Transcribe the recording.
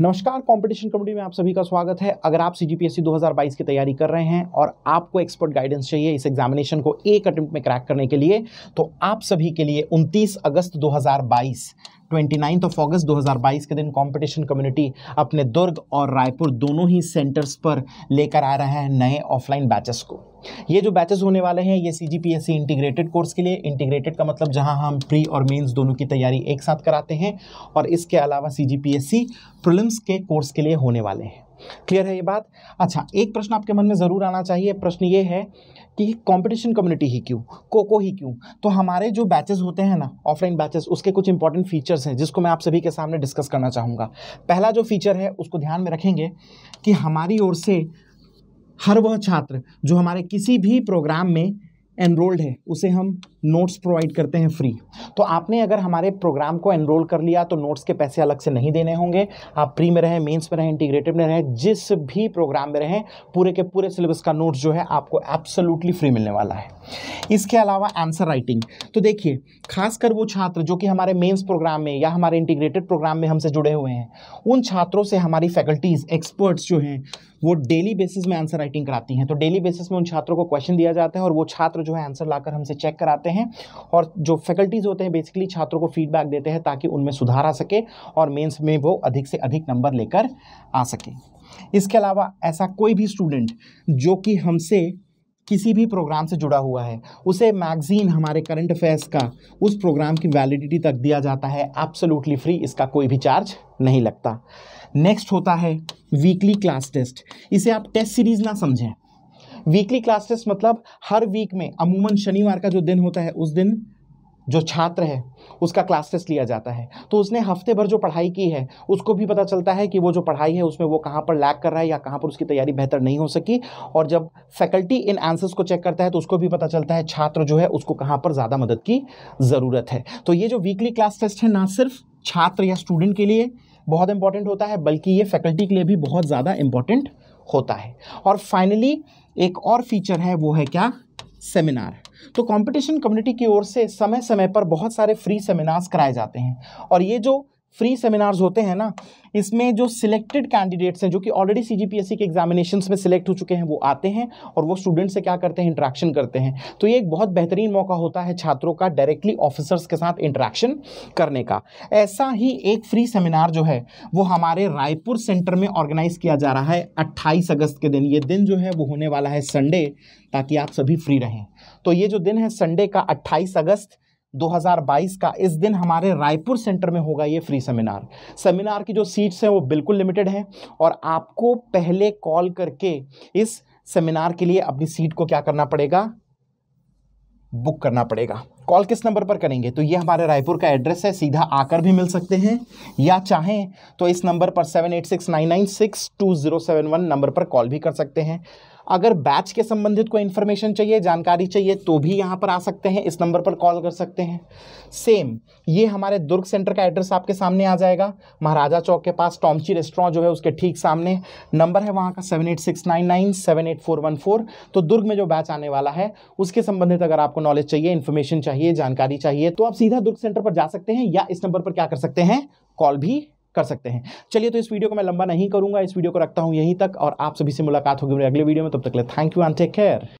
नमस्कार competition committee में आप सभी का स्वागत है अगर आप सी जी 2022 की तैयारी कर रहे हैं और आपको एक्सपर्ट गाइडेंस चाहिए इस एग्जामिनेशन को एक अटेम्प्ट में क्रैक करने के लिए तो आप सभी के लिए 29 अगस्त 2022 ट्वेंटी नाइन्थ ऑफ अगस्त 2022 के दिन कंपटीशन कम्युनिटी अपने दुर्ग और रायपुर दोनों ही सेंटर्स पर लेकर आ रहा है नए ऑफलाइन बैचेस को ये जो बैचेस होने वाले हैं ये C G P S C integrated course के लिए इंटीग्रेटेड का मतलब जहां हम प्री और मेंस दोनों की तैयारी एक साथ कराते हैं और इसके अलावा सी जी पी एस सी के कोर्स के लिए होने वाले हैं क्लियर है ये बात अच्छा एक प्रश्न आपके मन में ज़रूर आना चाहिए प्रश्न ये है कि कंपटीशन कम्युनिटी ही क्यों कोको ही क्यों तो हमारे जो बैचेस होते हैं ना ऑफलाइन बैचेस उसके कुछ इंपॉर्टेंट फीचर्स हैं जिसको मैं आप सभी के सामने डिस्कस करना चाहूँगा पहला जो फीचर है उसको ध्यान में रखेंगे कि हमारी ओर से हर वह छात्र जो हमारे किसी भी प्रोग्राम में एनरोल्ड है उसे हम नोट्स प्रोवाइड करते हैं फ्री तो आपने अगर हमारे प्रोग्राम को एनरोल कर लिया तो नोट्स के पैसे अलग से नहीं देने होंगे आप प्री में रहें मेंस में रहें इंटीग्रेटिव में रहें जिस भी प्रोग्राम में रहें पूरे के पूरे सिलेबस का नोट्स जो है आपको एब्सोल्युटली फ्री मिलने वाला है इसके अलावा आंसर राइटिंग तो देखिए खासकर वो छात्र जो कि हमारे मेन्स प्रोग्राम में या हमारे इंटीग्रेटेड प्रोग्राम में हमसे जुड़े हुए हैं उन छात्रों से हमारी फैकल्टीज़ एक्सपर्ट्स जो हैं वो डेली बेसिस में आंसर राइटिंग कराती हैं तो डेली बेसिस में उन छात्रों को क्वेश्चन दिया जाता है और वो छात्र जो है आंसर लाकर हमसे चेक कराते हैं करते हैं और जो फैकल्टीज़ होते हैं बेसिकली छात्रों को फीडबैक देते हैं ताकि उनमें सुधार आ सके और मेंस में वो अधिक से अधिक नंबर लेकर आ सके इसके अलावा ऐसा कोई भी स्टूडेंट जो कि हमसे किसी भी प्रोग्राम से जुड़ा हुआ है उसे मैगज़ीन हमारे करंट अफेयर्स का उस प्रोग्राम की वैलिडिटी तक दिया जाता है एब्सोल्युटली फ्री इसका कोई भी चार्ज नहीं लगता नेक्स्ट होता है वीकली क्लास टेस्ट इसे आप टेस्ट सीरीज़ ना समझें वीकली क्लासेस मतलब हर वीक में अमूमन शनिवार का जो दिन होता है उस दिन जो छात्र है उसका क्लास टेस्ट लिया जाता है तो उसने हफ्ते भर जो पढ़ाई की है उसको भी पता चलता है कि वो जो पढ़ाई है उसमें वो कहाँ पर लैग कर रहा है या कहाँ पर उसकी तैयारी बेहतर नहीं हो सकी और जब फैकल्टी इन आंसर्स को चेक करता है तो उसको भी पता चलता है छात्र जो है उसको कहाँ पर ज़्यादा मदद की ज़रूरत है तो ये जो वीकली क्लास टेस्ट है ना सिर्फ छात्र या स्टूडेंट के लिए बहुत इंपॉर्टेंट होता है बल्कि ये फैकल्टी के लिए भी बहुत ज़्यादा इंपॉर्टेंट होता है और फाइनली एक और फीचर है वो है क्या सेमिनार तो कंपटीशन कम्युनिटी की ओर से समय समय पर बहुत सारे फ्री सेमिनार्स कराए जाते हैं और ये जो फ्री सेमिनार्स होते हैं ना इसमें जो सिलेक्टेड कैंडिडेट्स हैं जो कि ऑलरेडी सी के एग्जामिनेशंस में सिलेक्ट हो चुके हैं वो आते हैं और वो स्टूडेंट से क्या करते हैं इंट्रैक्शन करते हैं तो ये एक बहुत बेहतरीन मौका होता है छात्रों का डायरेक्टली ऑफिसर्स के साथ इंट्रैक्शन करने का ऐसा ही एक फ्री सेमिनार जो है वो हमारे रायपुर सेंटर में ऑर्गेनाइज किया जा रहा है अट्ठाईस अगस्त के दिन ये दिन जो है वो होने वाला है संडे ताकि आप सभी फ्री रहें तो ये जो दिन है संडे का अट्ठाईस अगस्त 2022 का इस दिन हमारे रायपुर सेंटर में होगा ये फ्री सेमिनार सेमिनार की जो सीट्स हैं वो बिल्कुल लिमिटेड हैं और आपको पहले कॉल करके इस सेमिनार के लिए अपनी सीट को क्या करना पड़ेगा बुक करना पड़ेगा कॉल किस नंबर पर करेंगे तो ये हमारे रायपुर का एड्रेस है सीधा आकर भी मिल सकते हैं या चाहें तो इस नंबर पर seven eight six nine nine six two zero seven one number पर कॉल भी कर सकते हैं अगर बैच के संबंधित कोई इन्फॉर्मेशन चाहिए जानकारी चाहिए तो भी यहाँ पर आ सकते हैं इस नंबर पर कॉल कर सकते हैं सेम ये हमारे दुर्ग सेंटर का एड्रेस आपके सामने आ जाएगा महाराजा चौक के पास टॉमची रेस्टोरेंट जो है उसके ठीक सामने नंबर है वहाँ का seven eight six nine nine seven eight four one four तो दुर्ग में जो बैच आने वाला है उसके संबंधित अगर आपको नॉलेज चाहिए इन्फॉर्मेशन चाहिए चाहिए जानकारी चाहिए तो आप सीधा दुर्ग सेंटर पर जा सकते हैं या इस नंबर पर क्या कर सकते हैं कॉल भी कर सकते हैं चलिए तो इस वीडियो को मैं लंबा नहीं करूंगा इस वीडियो को रखता हूं यहीं तक और आप सभी से मुलाकात होगी मेरे अगले वीडियो में तब तक ले thank you and take care